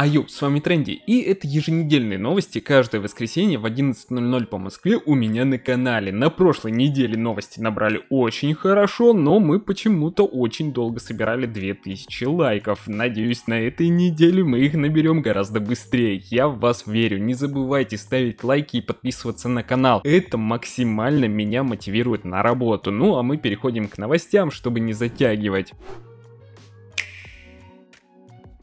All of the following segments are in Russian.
Айо, с вами Тренди, и это еженедельные новости каждое воскресенье в 11.00 по Москве у меня на канале. На прошлой неделе новости набрали очень хорошо, но мы почему-то очень долго собирали 2000 лайков. Надеюсь, на этой неделе мы их наберем гораздо быстрее. Я в вас верю, не забывайте ставить лайки и подписываться на канал. Это максимально меня мотивирует на работу. Ну а мы переходим к новостям, чтобы не затягивать.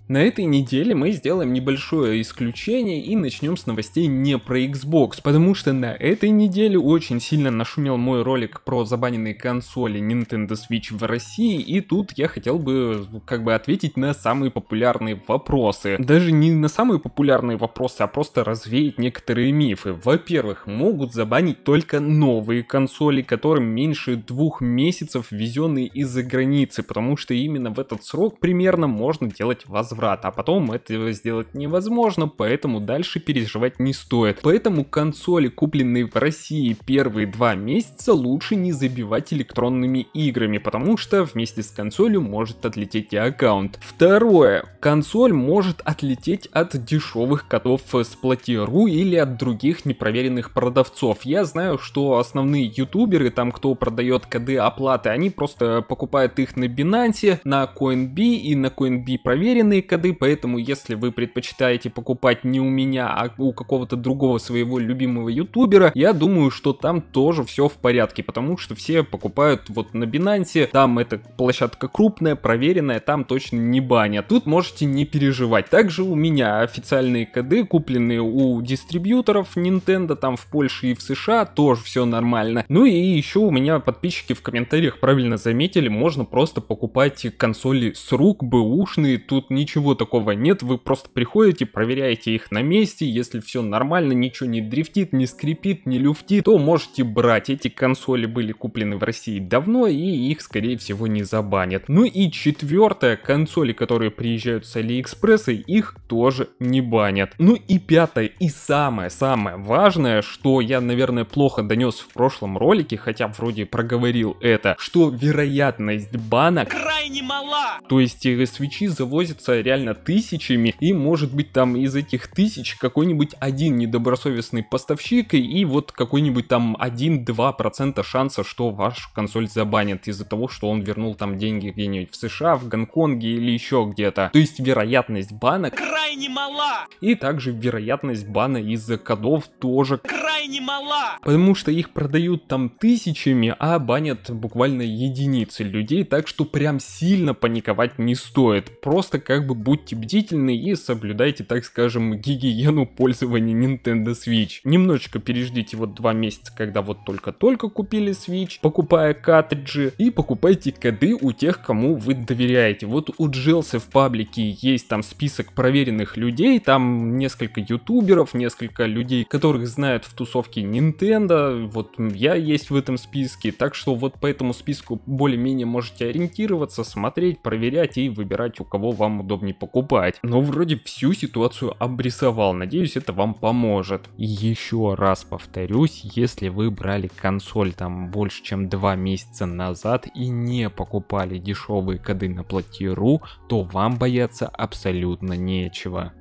На этой неделе мы сделаем небольшое исключение и начнем с новостей не про Xbox, потому что на этой неделе очень сильно нашумел мой ролик про забаненные консоли Nintendo Switch в России, и тут я хотел бы как бы ответить на самые популярные вопросы. Даже не на самые популярные вопросы, а просто развеять некоторые мифы. Во-первых, могут забанить только новые консоли, которым меньше двух месяцев везенные из-за границы, потому что именно в этот срок примерно можно делать возврат возврата, а потом этого сделать невозможно, поэтому дальше переживать не стоит. Поэтому консоли, купленные в России первые два месяца, лучше не забивать электронными играми, потому что вместе с консолью может отлететь и аккаунт. Второе. Консоль может отлететь от дешевых котов с платиру или от других непроверенных продавцов. Я знаю, что основные ютуберы, там кто продает коды оплаты, они просто покупают их на Binance, на CoinB и на CoinB проверенные коды, поэтому если вы предпочитаете покупать не у меня, а у какого-то другого своего любимого ютубера, я думаю, что там тоже все в порядке, потому что все покупают вот на Binance, там эта площадка крупная, проверенная, там точно не баня. Тут можете не переживать. Также у меня официальные коды, купленные у дистрибьюторов Nintendo, там в Польше и в США, тоже все нормально. Ну и еще у меня подписчики в комментариях правильно заметили, можно просто покупать консоли с рук, бэушные, тут ничего ничего такого нет, вы просто приходите, проверяете их на месте, если все нормально, ничего не дрифтит, не скрипит, не люфтит, то можете брать. Эти консоли были куплены в России давно и их скорее всего не забанят. Ну и четвертое, консоли, которые приезжают с Алиэкспресса, их тоже не банят. Ну и пятое и самое-самое важное, что я, наверное, плохо донес в прошлом ролике, хотя вроде проговорил это, что вероятность бана крайне мала. То есть э, свечи завозятся реально тысячами, и может быть там из этих тысяч какой-нибудь один недобросовестный поставщик и вот какой-нибудь там 1-2% шанса, что ваш консоль забанят из-за того, что он вернул там деньги где-нибудь в США, в Гонконге или еще где-то. То есть вероятность бана крайне мала. И также вероятность бана из-за кодов тоже крайне мала. Потому что их продают там тысячами, а банят буквально единицы людей, так что прям сильно паниковать не стоит. Просто как бы будьте бдительны и соблюдайте, так скажем, гигиену пользования Nintendo Switch. Немножечко переждите вот два месяца, когда вот только-только купили Switch, покупая картриджи, и покупайте коды у тех, кому вы доверяете. Вот у Джелсы в паблике есть там список проверенных людей, там несколько ютуберов, несколько людей, которых знают в тусовке Nintendo, вот я есть в этом списке, так что вот по этому списку более-менее можете ориентироваться, смотреть, проверять и выбирать, у кого вам удобнее не покупать. Но вроде всю ситуацию обрисовал, надеюсь это вам поможет. еще раз повторюсь, если вы брали консоль там больше чем 2 месяца назад и не покупали дешевые коды на платиру, то вам бояться абсолютно нечего.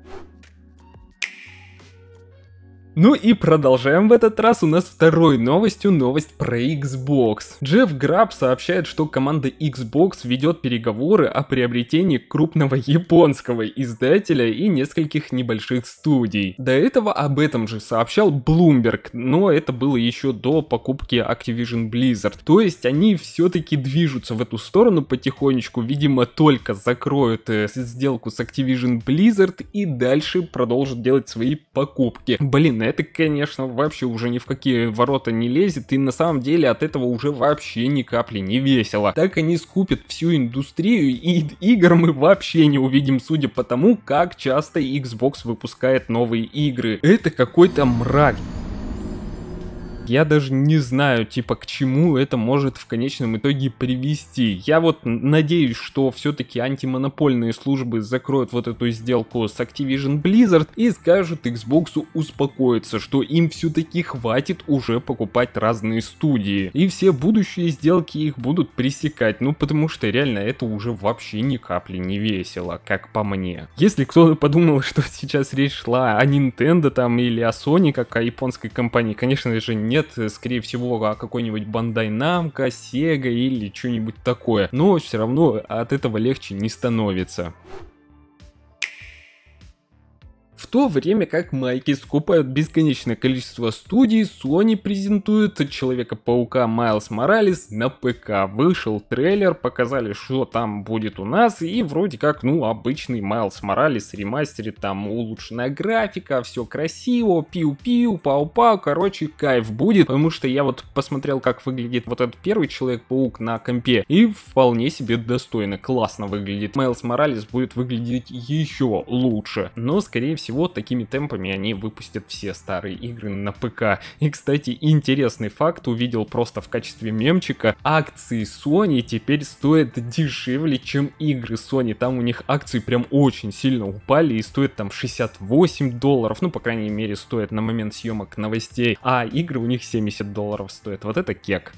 Ну и продолжаем в этот раз у нас второй новостью новость про Xbox. Джефф Граб сообщает, что команда Xbox ведет переговоры о приобретении крупного японского издателя и нескольких небольших студий. До этого об этом же сообщал Bloomberg, но это было еще до покупки Activision Blizzard. То есть они все-таки движутся в эту сторону потихонечку, видимо только закроют э, сделку с Activision Blizzard и дальше продолжат делать свои покупки. Блин, обидно. Это, конечно, вообще уже ни в какие ворота не лезет, и на самом деле от этого уже вообще ни капли не весело. Так они скупят всю индустрию, и игр мы вообще не увидим, судя по тому, как часто Xbox выпускает новые игры. Это какой-то мрак. Я даже не знаю, типа, к чему это может в конечном итоге привести. Я вот надеюсь, что все-таки антимонопольные службы закроют вот эту сделку с Activision Blizzard и скажут Xbox успокоиться, что им все-таки хватит уже покупать разные студии. И все будущие сделки их будут пресекать, ну потому что реально это уже вообще ни капли не весело, как по мне. Если кто-то подумал, что сейчас речь шла о Nintendo там или о Sony, как о японской компании, конечно же, не нет, э, скорее всего, а какой-нибудь Бандай Namco, Sega или что-нибудь такое. Но все равно от этого легче не становится. В то время как майки скупают бесконечное количество студий, Sony презентует Человека-паука Майлз Моралес на ПК. Вышел трейлер, показали, что там будет у нас, и вроде как, ну, обычный Майлз Моралес ремастерит, там улучшенная графика, все красиво, пиу-пиу, пау-пау, короче, кайф будет, потому что я вот посмотрел, как выглядит вот этот первый Человек-паук на компе, и вполне себе достойно, классно выглядит. Майлз Моралес будет выглядеть еще лучше, но, скорее всего, всего, такими темпами они выпустят все старые игры на ПК. И, кстати, интересный факт увидел просто в качестве мемчика. Акции Sony теперь стоят дешевле, чем игры Sony. Там у них акции прям очень сильно упали и стоят там 68 долларов. Ну, по крайней мере, стоят на момент съемок новостей. А игры у них 70 долларов стоят. Вот это кек.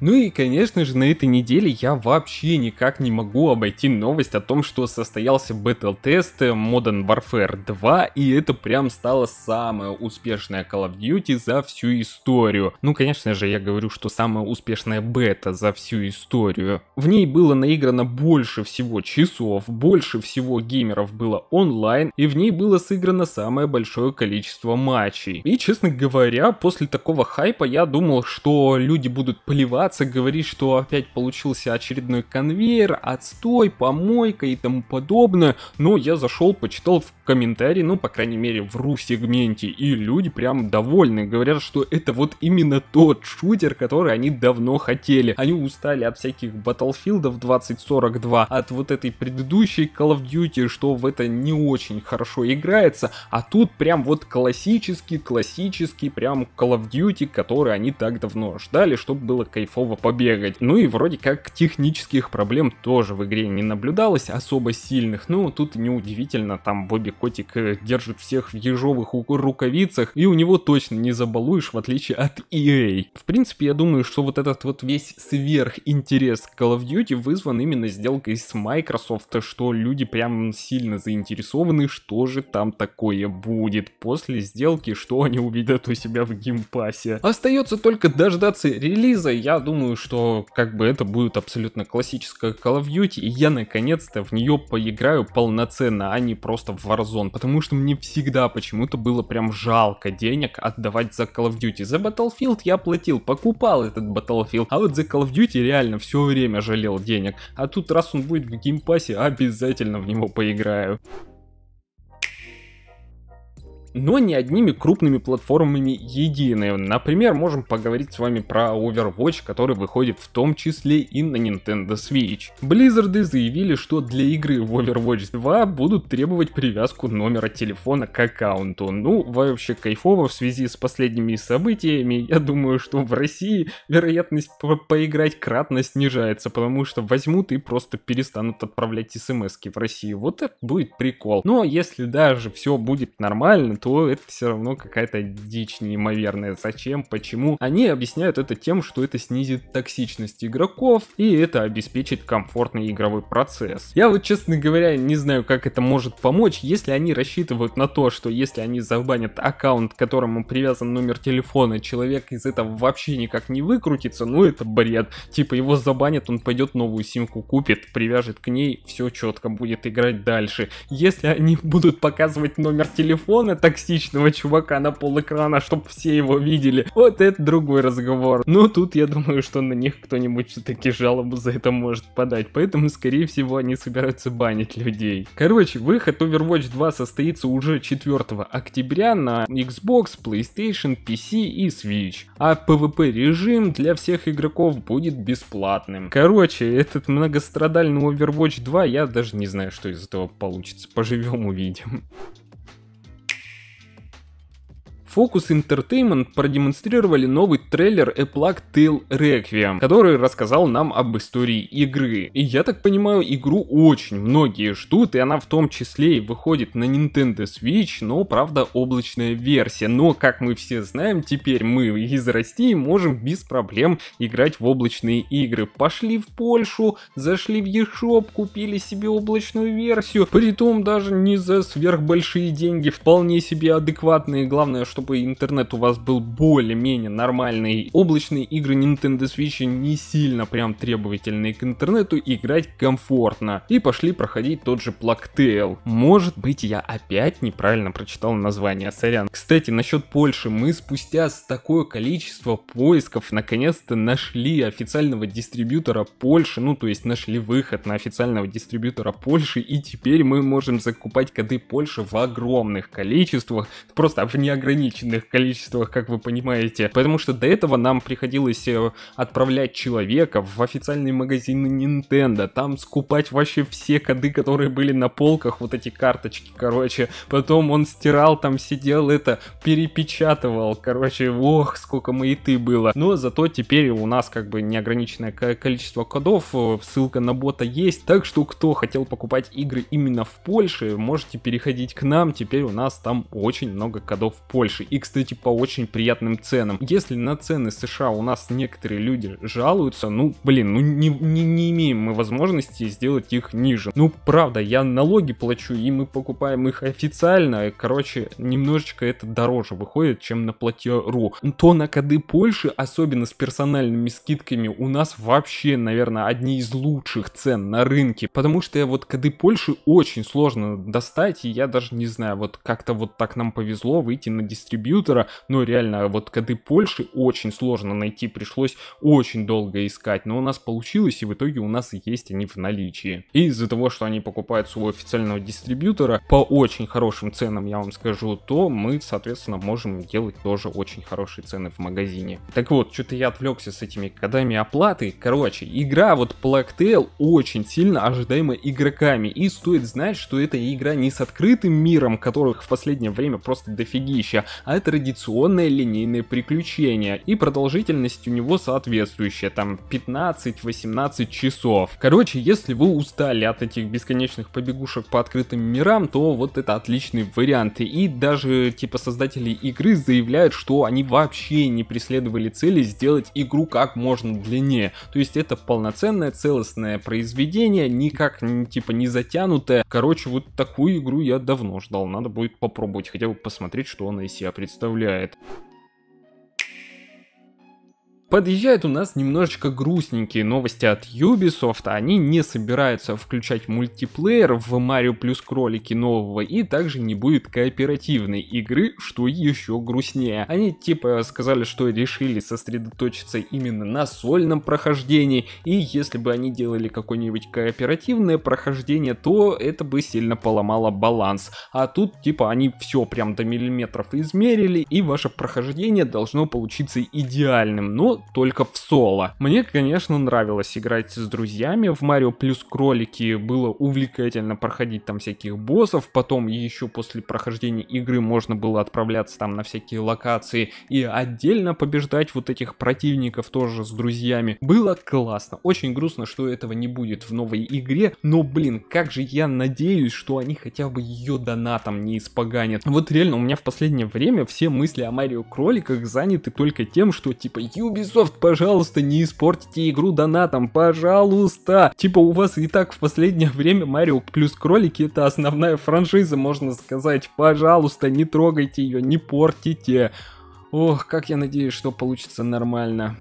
Ну и, конечно же, на этой неделе я вообще никак не могу обойти новость о том, что состоялся бетл-тест Modern Warfare 2, и это прям стало самое успешное Call of Duty за всю историю. Ну, конечно же, я говорю, что самая успешная бета за всю историю. В ней было наиграно больше всего часов, больше всего геймеров было онлайн, и в ней было сыграно самое большое количество матчей. И, честно говоря, после такого хайпа я думал, что люди будут плевать Цацик говорит, что опять получился очередной конвейер, отстой, помойка и тому подобное, но я зашел, почитал в комментарии, ну, по крайней мере, в ру-сегменте, и люди прям довольны, говорят, что это вот именно тот шутер, который они давно хотели. Они устали от всяких Battlefield 2042, от вот этой предыдущей Call of Duty, что в это не очень хорошо играется, а тут прям вот классический, классический прям Call of Duty, который они так давно ждали, чтобы было кайф кайфово побегать. Ну и вроде как технических проблем тоже в игре не наблюдалось особо сильных. Ну тут неудивительно, там Бобби Котик э, держит всех в ежовых рукавицах, и у него точно не забалуешь, в отличие от EA. В принципе, я думаю, что вот этот вот весь сверхинтерес к Call of Duty вызван именно сделкой с Microsoft, что люди прям сильно заинтересованы, что же там такое будет после сделки, что они увидят у себя в геймпассе. Остается только дождаться релиза, я думаю, что как бы это будет абсолютно классическая Call of Duty, и я наконец-то в нее поиграю полноценно, а не просто в Warzone, потому что мне всегда почему-то было прям жалко денег отдавать за Call of Duty. За Battlefield я платил, покупал этот Battlefield, а вот за Call of Duty реально все время жалел денег, а тут раз он будет в геймпассе, обязательно в него поиграю но не одними крупными платформами едины. Например, можем поговорить с вами про Overwatch, который выходит в том числе и на Nintendo Switch. Близзарды заявили, что для игры в Overwatch 2 будут требовать привязку номера телефона к аккаунту. Ну, вообще кайфово в связи с последними событиями. Я думаю, что в России вероятность по поиграть кратно снижается, потому что возьмут и просто перестанут отправлять смс в России. Вот это будет прикол. Но если даже все будет нормально, то это все равно какая-то дичь неимоверная. Зачем? Почему? Они объясняют это тем, что это снизит токсичность игроков, и это обеспечит комфортный игровой процесс. Я вот, честно говоря, не знаю, как это может помочь, если они рассчитывают на то, что если они забанят аккаунт, к которому привязан номер телефона, человек из этого вообще никак не выкрутится, ну это бред. Типа его забанят, он пойдет новую симку купит, привяжет к ней, все четко будет играть дальше. Если они будут показывать номер телефона, так токсичного чувака на пол экрана, чтобы все его видели. Вот это другой разговор. Но ну, тут я думаю, что на них кто-нибудь все-таки жалобу за это может подать. Поэтому, скорее всего, они собираются банить людей. Короче, выход Overwatch 2 состоится уже 4 октября на Xbox, PlayStation, PC и Switch. А PvP режим для всех игроков будет бесплатным. Короче, этот многострадальный Overwatch 2 я даже не знаю, что из этого получится. Поживем, увидим. Focus Entertainment продемонстрировали новый трейлер A Plague Tale Requiem, который рассказал нам об истории игры. И я так понимаю, игру очень многие ждут, и она в том числе и выходит на Nintendo Switch, но, правда, облачная версия. Но, как мы все знаем, теперь мы из России можем без проблем играть в облачные игры. Пошли в Польшу, зашли в eShop, купили себе облачную версию, при том даже не за сверхбольшие деньги, вполне себе адекватные, главное, чтобы чтобы интернет у вас был более-менее нормальный. Облачные игры Nintendo Switch не сильно прям требовательные к интернету, играть комфортно. И пошли проходить тот же Plague Может быть я опять неправильно прочитал название, сорян. Кстати, насчет Польши, мы спустя такое количество поисков наконец-то нашли официального дистрибьютора Польши, ну то есть нашли выход на официального дистрибьютора Польши, и теперь мы можем закупать коды Польши в огромных количествах, просто в неограниченном ограниченных количествах, как вы понимаете. Потому что до этого нам приходилось э, отправлять человека в официальные магазины Nintendo, там скупать вообще все коды, которые были на полках, вот эти карточки, короче. Потом он стирал, там сидел, это, перепечатывал, короче, ох, сколько маяты было. Но зато теперь у нас как бы неограниченное количество кодов, э, ссылка на бота есть, так что кто хотел покупать игры именно в Польше, можете переходить к нам, теперь у нас там очень много кодов в Польше и, кстати, по очень приятным ценам. Если на цены США у нас некоторые люди жалуются, ну, блин, ну не, не, не имеем мы возможности сделать их ниже. Ну, правда, я налоги плачу, и мы покупаем их официально, короче, немножечко это дороже выходит, чем на платье.ру. То на коды Польши, особенно с персональными скидками, у нас вообще, наверное, одни из лучших цен на рынке, потому что вот коды Польши очень сложно достать, и я даже не знаю, вот как-то вот так нам повезло выйти на 10 дистрибьютора, но реально а вот коды Польши очень сложно найти, пришлось очень долго искать, но у нас получилось, и в итоге у нас есть они в наличии. И из-за того, что они покупаются у официального дистрибьютора по очень хорошим ценам, я вам скажу, то мы, соответственно, можем делать тоже очень хорошие цены в магазине. Так вот, что-то я отвлекся с этими кодами оплаты. Короче, игра вот Black очень сильно ожидаема игроками, и стоит знать, что эта игра не с открытым миром, которых в последнее время просто дофигища, а традиционное линейное приключение, и продолжительность у него соответствующая, там 15-18 часов. Короче, если вы устали от этих бесконечных побегушек по открытым мирам, то вот это отличный вариант, и даже типа создатели игры заявляют, что они вообще не преследовали цели сделать игру как можно длиннее, то есть это полноценное целостное произведение, никак типа не затянутое, короче, вот такую игру я давно ждал, надо будет попробовать, хотя бы посмотреть, что она из себя себя представляет. Подъезжают у нас немножечко грустненькие новости от Ubisoft. Они не собираются включать мультиплеер в Mario плюс кролики нового и также не будет кооперативной игры, что еще грустнее. Они типа сказали, что решили сосредоточиться именно на сольном прохождении, и если бы они делали какое-нибудь кооперативное прохождение, то это бы сильно поломало баланс. А тут типа они все прям до миллиметров измерили, и ваше прохождение должно получиться идеальным. Но только в соло. Мне, конечно, нравилось играть с друзьями в Марио плюс кролики, было увлекательно проходить там всяких боссов, потом еще после прохождения игры можно было отправляться там на всякие локации и отдельно побеждать вот этих противников тоже с друзьями. Было классно, очень грустно, что этого не будет в новой игре, но, блин, как же я надеюсь, что они хотя бы ее донатом не испоганят. Вот реально, у меня в последнее время все мысли о Марио Кроликах заняты только тем, что типа Юбис Ubisoft, пожалуйста, не испортите игру донатом, пожалуйста. Типа у вас и так в последнее время Марио плюс кролики это основная франшиза, можно сказать. Пожалуйста, не трогайте ее, не портите. Ох, как я надеюсь, что получится нормально.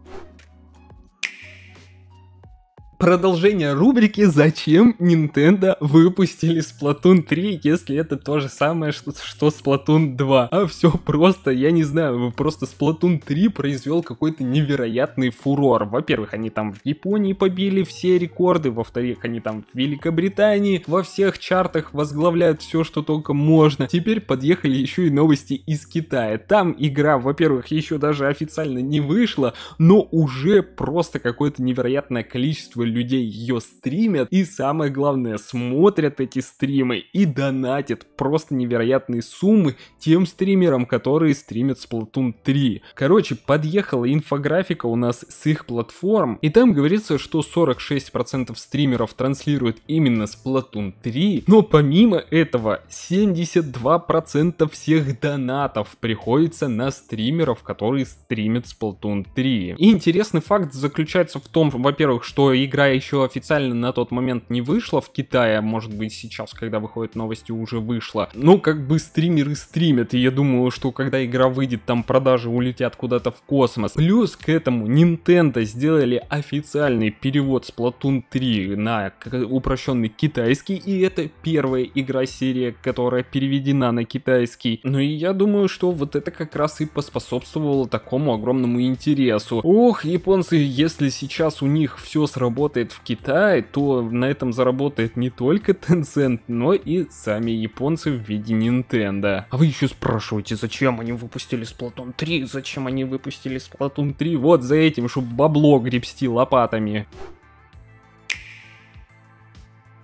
Продолжение рубрики «Зачем Nintendo выпустили Splatoon 3, если это то же самое, что, что Splatoon 2?» А все просто, я не знаю, просто Splatoon 3 произвел какой-то невероятный фурор. Во-первых, они там в Японии побили все рекорды, во-вторых, они там в Великобритании во всех чартах возглавляют все, что только можно. Теперь подъехали еще и новости из Китая. Там игра, во-первых, еще даже официально не вышла, но уже просто какое-то невероятное количество людей ее стримят, и самое главное, смотрят эти стримы и донатят просто невероятные суммы тем стримерам, которые стримят Splatoon 3. Короче, подъехала инфографика у нас с их платформ, и там говорится, что 46% стримеров транслируют именно Splatoon 3, но помимо этого 72% всех донатов приходится на стримеров, которые стримят Splatoon 3. И интересный факт заключается в том, во-первых, что игра игра еще официально на тот момент не вышла в Китае, может быть сейчас, когда выходят новости, уже вышла. Но ну, как бы стримеры стримят, и я думаю, что когда игра выйдет, там продажи улетят куда-то в космос. Плюс к этому Nintendo сделали официальный перевод Splatoon 3 на упрощенный китайский, и это первая игра серии, которая переведена на китайский. Ну и я думаю, что вот это как раз и поспособствовало такому огромному интересу. Ох, японцы, если сейчас у них все сработает работает в Китае, то на этом заработает не только Tencent, но и сами японцы в виде Nintendo. А вы еще спрашиваете, зачем они выпустили Splatoon 3, зачем они выпустили Splatoon 3, вот за этим, чтобы бабло гребсти лопатами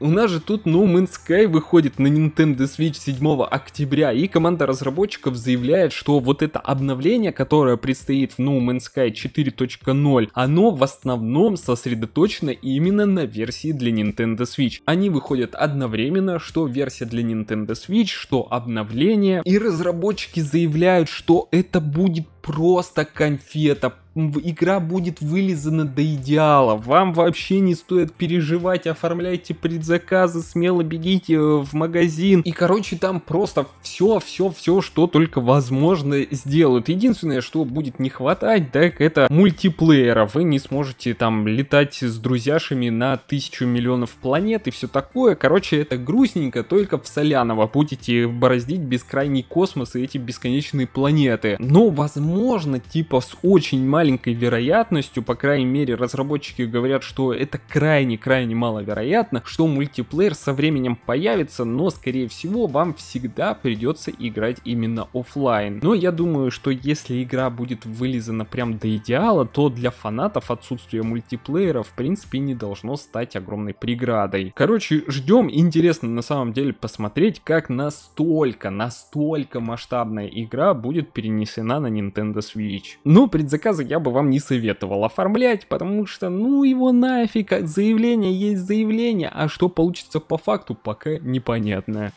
у нас же тут No Man's Sky выходит на Nintendo Switch 7 октября, и команда разработчиков заявляет, что вот это обновление, которое предстоит в No Man's Sky 4.0, оно в основном сосредоточено именно на версии для Nintendo Switch. Они выходят одновременно, что версия для Nintendo Switch, что обновление, и разработчики заявляют, что это будет просто конфета, игра будет вылизана до идеала. Вам вообще не стоит переживать, оформляйте предзаказы, смело бегите э, в магазин. И, короче, там просто все, все, все, что только возможно сделают. Единственное, что будет не хватать, так это мультиплеера. Вы не сможете там летать с друзьяшами на тысячу миллионов планет и все такое. Короче, это грустненько, только в Соляново будете бороздить бескрайний космос и эти бесконечные планеты. Но, возможно, типа с очень маленьким маленькой вероятностью, по крайней мере, разработчики говорят, что это крайне-крайне маловероятно, что мультиплеер со временем появится, но, скорее всего, вам всегда придется играть именно офлайн. Но я думаю, что если игра будет вылизана прям до идеала, то для фанатов отсутствие мультиплеера, в принципе, не должно стать огромной преградой. Короче, ждем. Интересно на самом деле посмотреть, как настолько, настолько масштабная игра будет перенесена на Nintendo Switch. Но предзаказы я бы вам не советовал оформлять, потому что ну его нафиг, а, заявление есть заявление, а что получится по факту пока непонятно.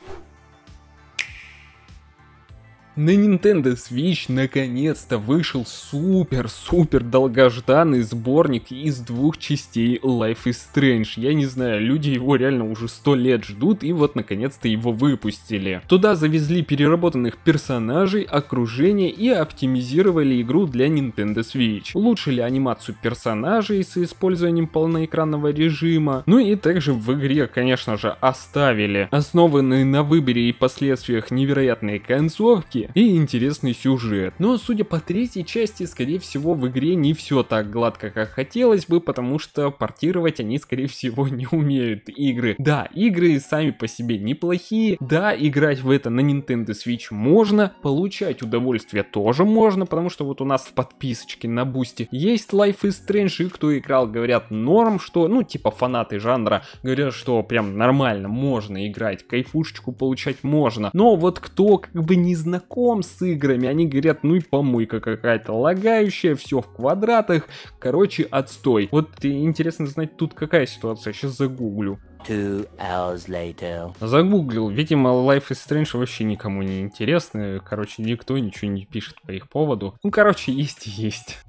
На Nintendo Switch наконец-то вышел супер-супер долгожданный сборник из двух частей Life is Strange. Я не знаю, люди его реально уже сто лет ждут и вот наконец-то его выпустили. Туда завезли переработанных персонажей, окружение и оптимизировали игру для Nintendo Switch. Улучшили анимацию персонажей с использованием полноэкранного режима. Ну и также в игре, конечно же, оставили основанные на выборе и последствиях невероятные концовки, и интересный сюжет. Но судя по третьей части, скорее всего в игре не все так гладко, как хотелось бы, потому что портировать они скорее всего не умеют игры. Да, игры сами по себе неплохие, да, играть в это на Nintendo Switch можно, получать удовольствие тоже можно, потому что вот у нас в подписочке на бусте есть Life is Strange, и кто играл, говорят, норм, что, ну, типа фанаты жанра, говорят, что прям нормально, можно играть, кайфушечку получать можно. Но вот кто как бы не знаком Capcom с играми, они говорят, ну и помойка какая-то лагающая, все в квадратах, короче, отстой. Вот интересно знать тут какая ситуация, сейчас загуглю. Загуглил. Видимо, Life is Strange вообще никому не интересно. Короче, никто ничего не пишет по их поводу. Ну, короче, есть и есть.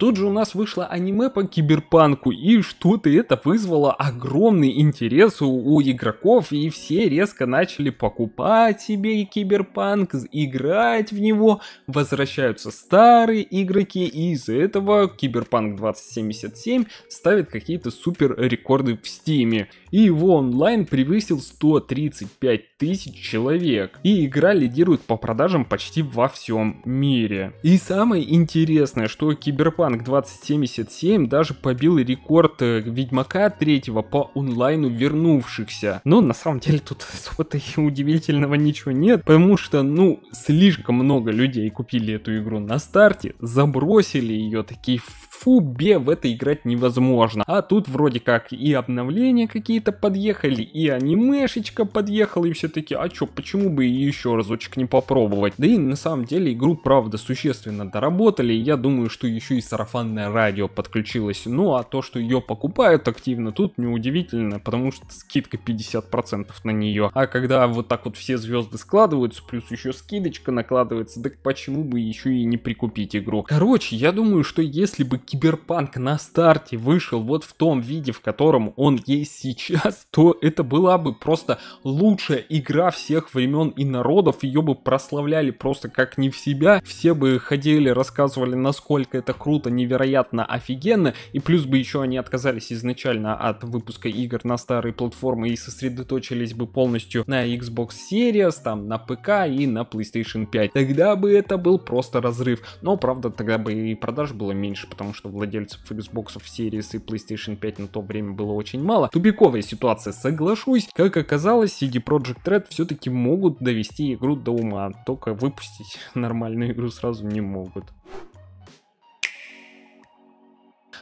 Тут же у нас вышло аниме по киберпанку, и что-то это вызвало огромный интерес у, у игроков, и все резко начали покупать себе киберпанк, играть в него, возвращаются старые игроки, и из-за этого киберпанк 2077 ставит какие-то супер рекорды в стиме. И его онлайн превысил 135 тысяч человек, и игра лидирует по продажам почти во всем мире. И самое интересное, что киберпанк Cyberpunk 2077 даже побил рекорд э, Ведьмака 3 по онлайну вернувшихся. Но на самом деле тут особо-то и удивительного ничего нет, потому что, ну, слишком много людей купили эту игру на старте, забросили ее такие Фубе в это играть невозможно. А тут вроде как и обновления какие-то подъехали, и анимешечка подъехала, и все таки а чё, почему бы и еще разочек не попробовать? Да и на самом деле игру, правда, существенно доработали, я думаю, что еще и сарафанное радио подключилось. Ну а то, что ее покупают активно, тут неудивительно, потому что скидка 50% на нее. А когда вот так вот все звезды складываются, плюс еще скидочка накладывается, так почему бы еще и не прикупить игру? Короче, я думаю, что если бы киберпанк на старте вышел вот в том виде, в котором он есть сейчас, то это была бы просто лучшая игра всех времен и народов, ее бы прославляли просто как не в себя, все бы ходили, рассказывали, насколько это круто, невероятно, офигенно, и плюс бы еще они отказались изначально от выпуска игр на старые платформы и сосредоточились бы полностью на Xbox Series, там, на ПК и на PlayStation 5. Тогда бы это был просто разрыв, но, правда, тогда бы и продаж было меньше, потому что что владельцев Xbox Series и PlayStation 5 на то время было очень мало. Тубиковая ситуация, соглашусь. Как оказалось, CD Projekt Red все-таки могут довести игру до ума, только выпустить нормальную игру сразу не могут.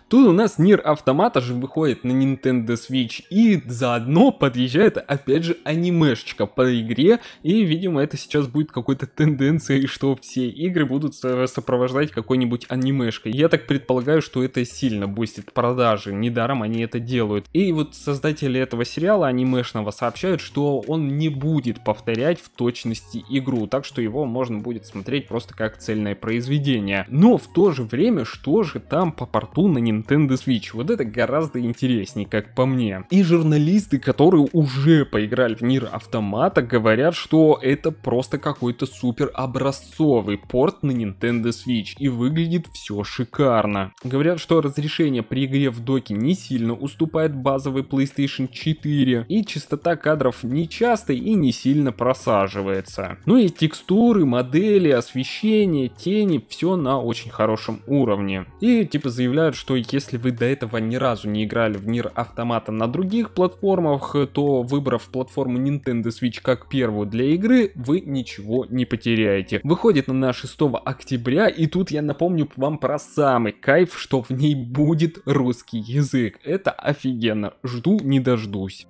Тут у нас Нир Автомата же выходит на Nintendo Switch, и заодно подъезжает опять же анимешечка по игре, и, видимо, это сейчас будет какой-то тенденцией, что все игры будут сопровождать какой-нибудь анимешкой. Я так предполагаю, что это сильно бустит продажи, недаром они это делают. И вот создатели этого сериала анимешного сообщают, что он не будет повторять в точности игру, так что его можно будет смотреть просто как цельное произведение. Но в то же время, что же там по порту на Nintendo Nintendo Switch. Вот это гораздо интереснее, как по мне. И журналисты, которые уже поиграли в мир Автомата, говорят, что это просто какой-то супер образцовый порт на Nintendo Switch и выглядит все шикарно. Говорят, что разрешение при игре в доке не сильно уступает базовой PlayStation 4 и частота кадров не часто и не сильно просаживается. Ну и текстуры, модели, освещение, тени, все на очень хорошем уровне. И типа заявляют, что если вы до этого ни разу не играли в мир Автомата на других платформах, то выбрав платформу Nintendo Switch как первую для игры, вы ничего не потеряете. Выходит она 6 октября, и тут я напомню вам про самый кайф, что в ней будет русский язык. Это офигенно. Жду не дождусь.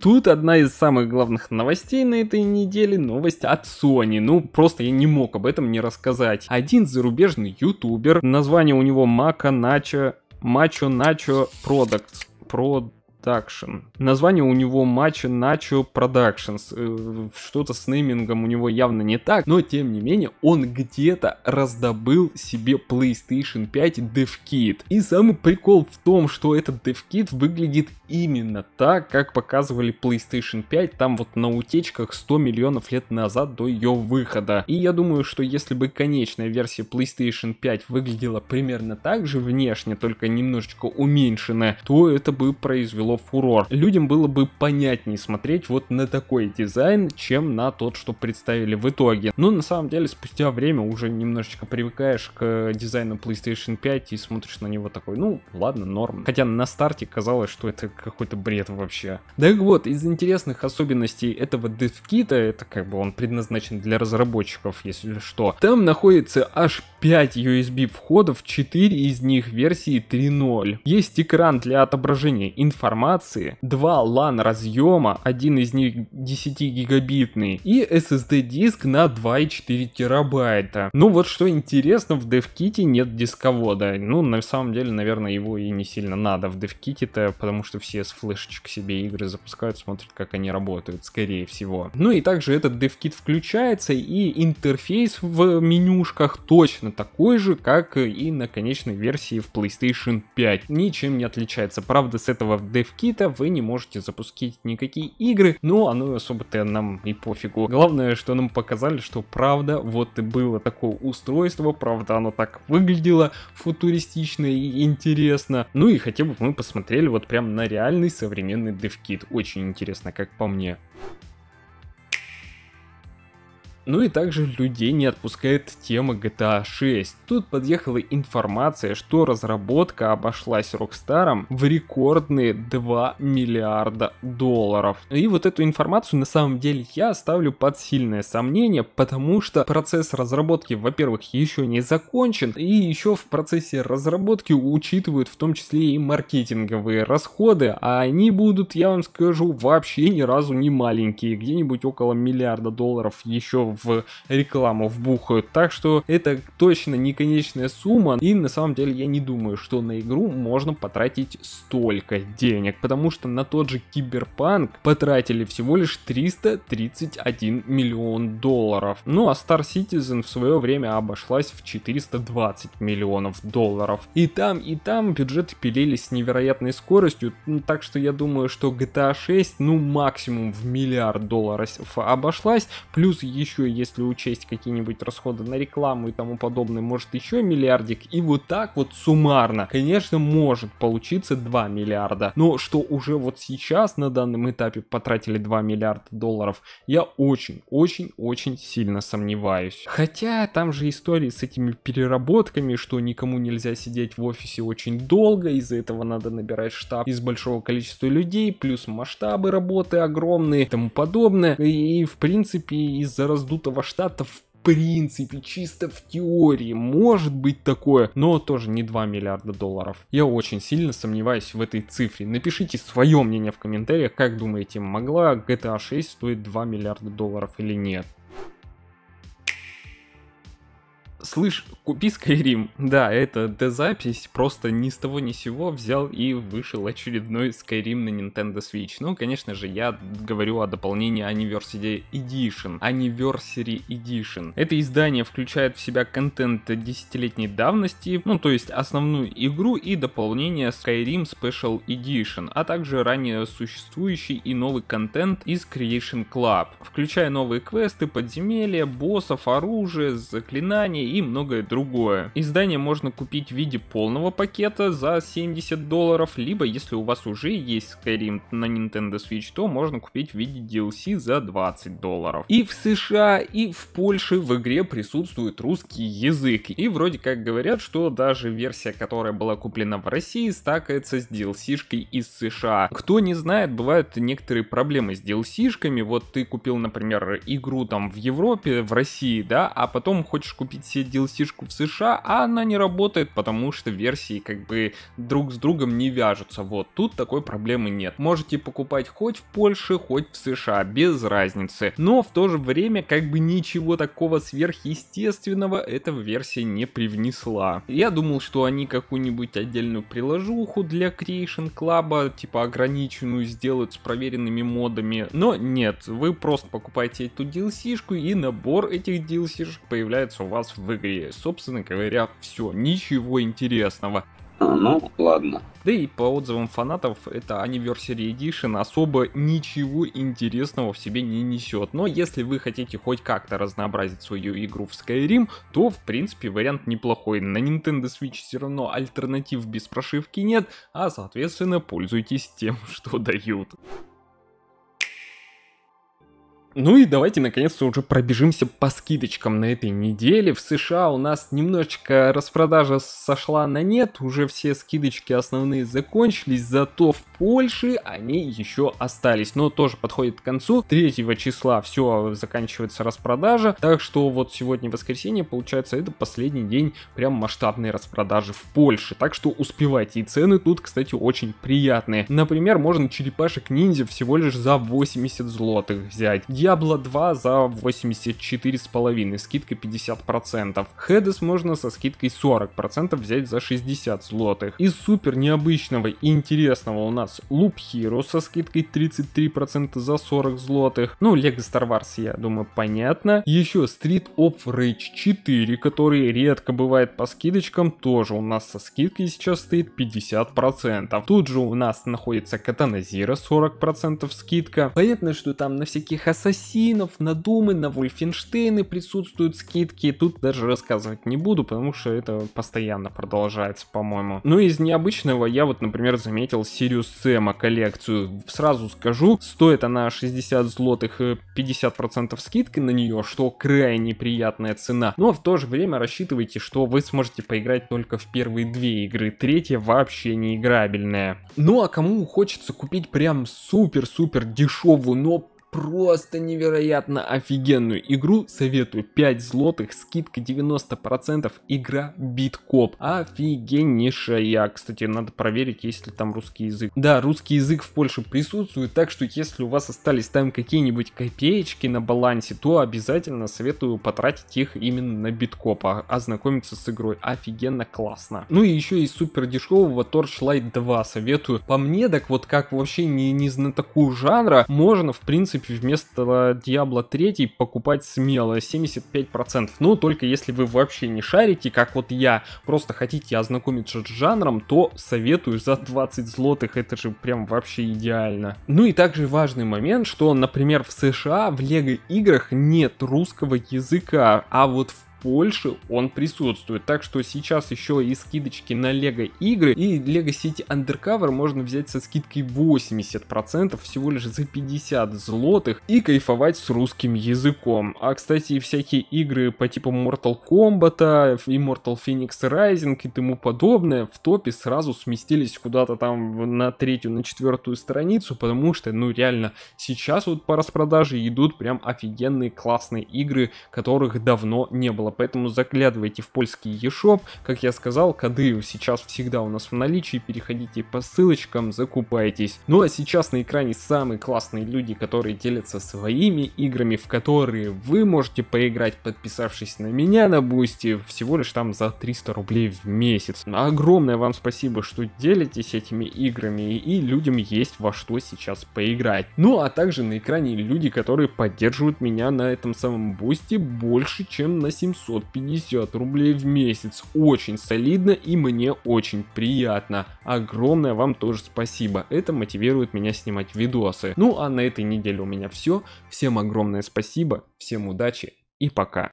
Тут одна из самых главных новостей на этой неделе, новость от Sony. Ну, просто я не мог об этом не рассказать. Один зарубежный ютубер, название у него Мака Начо, Мачо Начо Продактс. Продакт Production. Название у него матча Nacho Productions. Э, что-то с неймингом у него явно не так, но тем не менее он где-то раздобыл себе PlayStation 5 DevKit. И самый прикол в том, что этот DevKit выглядит именно так, как показывали PlayStation 5 там вот на утечках 100 миллионов лет назад до ее выхода. И я думаю, что если бы конечная версия PlayStation 5 выглядела примерно так же внешне, только немножечко уменьшенная, то это бы произвело фурор. Людям было бы понятнее смотреть вот на такой дизайн, чем на тот, что представили в итоге. Но на самом деле спустя время уже немножечко привыкаешь к дизайну PlayStation 5 и смотришь на него такой, ну ладно, норм. Хотя на старте казалось, что это какой-то бред вообще. Так вот, из интересных особенностей этого DevKit, это как бы он предназначен для разработчиков, если что, там находится аж 5 USB входов, 4 из них версии 3.0. Есть экран для отображения информации, 2 LAN разъема, один из них 10 гигабитный и SSD диск на 2,4 терабайта. Ну вот что интересно, в DevKit нет дисковода. Ну на самом деле, наверное, его и не сильно надо в DevKit-то, потому что все с флешечек себе игры запускают, смотрят, как они работают, скорее всего. Ну и также этот DevKit включается и интерфейс в менюшках точно точно такой же, как и на конечной версии в PlayStation 5. Ничем не отличается. Правда, с этого девкита вы не можете запустить никакие игры, но оно особо-то нам и пофигу. Главное, что нам показали, что правда, вот и было такое устройство, правда, оно так выглядело футуристично и интересно. Ну и хотя бы мы посмотрели вот прям на реальный современный девкит, Очень интересно, как по мне. Ну и также людей не отпускает тема GTA 6. Тут подъехала информация, что разработка обошлась Rockstar в рекордные 2 миллиарда долларов. И вот эту информацию на самом деле я ставлю под сильное сомнение, потому что процесс разработки, во-первых, еще не закончен, и еще в процессе разработки учитывают в том числе и маркетинговые расходы, а они будут, я вам скажу, вообще ни разу не маленькие, где-нибудь около миллиарда долларов еще в рекламу вбухают. Так что это точно не конечная сумма. И на самом деле я не думаю, что на игру можно потратить столько денег. Потому что на тот же Киберпанк потратили всего лишь 331 миллион долларов. Ну а Star Citizen в свое время обошлась в 420 миллионов долларов. И там, и там бюджеты пилились с невероятной скоростью. Ну, так что я думаю, что GTA 6, ну максимум в миллиард долларов обошлась. Плюс еще если учесть какие-нибудь расходы на рекламу и тому подобное, может еще миллиардик. И вот так вот суммарно, конечно, может получиться 2 миллиарда. Но что уже вот сейчас на данном этапе потратили 2 миллиарда долларов, я очень-очень-очень сильно сомневаюсь. Хотя там же истории с этими переработками, что никому нельзя сидеть в офисе очень долго, из-за этого надо набирать штаб из большого количества людей, плюс масштабы работы огромные и тому подобное. И, и в принципе из-за раздумий Дутого а штата в принципе, чисто в теории может быть такое, но тоже не 2 миллиарда долларов. Я очень сильно сомневаюсь в этой цифре. Напишите свое мнение в комментариях, как думаете, могла GTA 6 стоить 2 миллиарда долларов или нет слышь, купи Skyrim. Да, это D-запись, просто ни с того ни сего взял и вышел очередной Skyrim на Nintendo Switch. Ну, конечно же, я говорю о дополнении Anniversary Edition. Anniversary Edition. Это издание включает в себя контент десятилетней давности, ну, то есть основную игру и дополнение Skyrim Special Edition, а также ранее существующий и новый контент из Creation Club, включая новые квесты, подземелья, боссов, оружие, заклинания и и многое другое. Издание можно купить в виде полного пакета за 70 долларов, либо если у вас уже есть Skyrim на Nintendo Switch, то можно купить в виде DLC за 20 долларов. И в США, и в Польше в игре присутствует русский язык. И вроде как говорят, что даже версия, которая была куплена в России, стакается с DLC-шкой из США. Кто не знает, бывают некоторые проблемы с DLC-шками. Вот ты купил, например, игру там в Европе, в России, да, а потом хочешь купить себе скачать DLC-шку в США, а она не работает, потому что версии как бы друг с другом не вяжутся. Вот тут такой проблемы нет. Можете покупать хоть в Польше, хоть в США, без разницы. Но в то же время как бы ничего такого сверхъестественного эта версия не привнесла. Я думал, что они какую-нибудь отдельную приложуху для Creation Club, типа ограниченную, сделают с проверенными модами. Но нет, вы просто покупаете эту DLC-шку и набор этих DLC-шек появляется у вас в в игре. Собственно говоря, все, ничего интересного. А, ну, ладно. Да и по отзывам фанатов, это Anniversary Edition особо ничего интересного в себе не несет. Но если вы хотите хоть как-то разнообразить свою игру в Skyrim, то в принципе вариант неплохой. На Nintendo Switch все равно альтернатив без прошивки нет, а соответственно пользуйтесь тем, что дают. Ну и давайте наконец-то уже пробежимся по скидочкам на этой неделе. В США у нас немножечко распродажа сошла на нет, уже все скидочки основные закончились, зато в Польше они еще остались, но тоже подходит к концу. 3 числа все заканчивается распродажа, так что вот сегодня воскресенье, получается, это последний день прям масштабной распродажи в Польше, так что успевайте. И цены тут, кстати, очень приятные. Например, можно черепашек ниндзя всего лишь за 80 злотых взять. Diablo 2 за 84,5, скидка 50%. Hades можно со скидкой 40% взять за 60 злотых. Из супер необычного и интересного у нас Loop Hero со скидкой 33% за 40 злотых. Ну, Lego Star Wars, я думаю, понятно. Еще Street of Rage 4, который редко бывает по скидочкам, тоже у нас со скидкой сейчас стоит 50%. Тут же у нас находится Katana Zero 40% скидка. Понятно, что там на всяких ассасинах ассасинов, на думы, на вольфенштейны присутствуют скидки. Тут даже рассказывать не буду, потому что это постоянно продолжается, по-моему. Ну из необычного я вот, например, заметил Сириус Сэма коллекцию. Сразу скажу, стоит она 60 злотых 50% э, скидки на нее, что крайне приятная цена. Но ну, а в то же время рассчитывайте, что вы сможете поиграть только в первые две игры, третья вообще неиграбельная. Ну а кому хочется купить прям супер-супер дешевую, но просто невероятно офигенную игру. Советую 5 злотых, скидка 90%, игра Биткоп. Офигеннейшая. Кстати, надо проверить, есть ли там русский язык. Да, русский язык в Польше присутствует, так что если у вас остались там какие-нибудь копеечки на балансе, то обязательно советую потратить их именно на Биткоп, а ознакомиться с игрой. Офигенно классно. Ну и еще и супер дешевого Torchlight 2 советую. По мне, так вот как вообще не, не знатоку жанра, можно в принципе принципе, вместо Diablo 3 покупать смело 75%. Ну, только если вы вообще не шарите, как вот я, просто хотите ознакомиться с жанром, то советую за 20 злотых, это же прям вообще идеально. Ну и также важный момент, что, например, в США в лего играх нет русского языка, а вот в Польше он присутствует. Так что сейчас еще и скидочки на Lego игры и Lego City Undercover можно взять со скидкой 80% всего лишь за 50 злотых и кайфовать с русским языком. А кстати, всякие игры по типу Mortal Kombat, Immortal Phoenix Rising и тому подобное в топе сразу сместились куда-то там на третью, на четвертую страницу, потому что, ну реально, сейчас вот по распродаже идут прям офигенные классные игры, которых давно не было поэтому заглядывайте в польский eShop. Как я сказал, коды сейчас всегда у нас в наличии, переходите по ссылочкам, закупайтесь. Ну а сейчас на экране самые классные люди, которые делятся своими играми, в которые вы можете поиграть, подписавшись на меня на Бусти, всего лишь там за 300 рублей в месяц. Огромное вам спасибо, что делитесь этими играми и людям есть во что сейчас поиграть. Ну а также на экране люди, которые поддерживают меня на этом самом Бусти больше, чем на 700 750 рублей в месяц. Очень солидно и мне очень приятно. Огромное вам тоже спасибо. Это мотивирует меня снимать видосы. Ну а на этой неделе у меня все. Всем огромное спасибо, всем удачи и пока.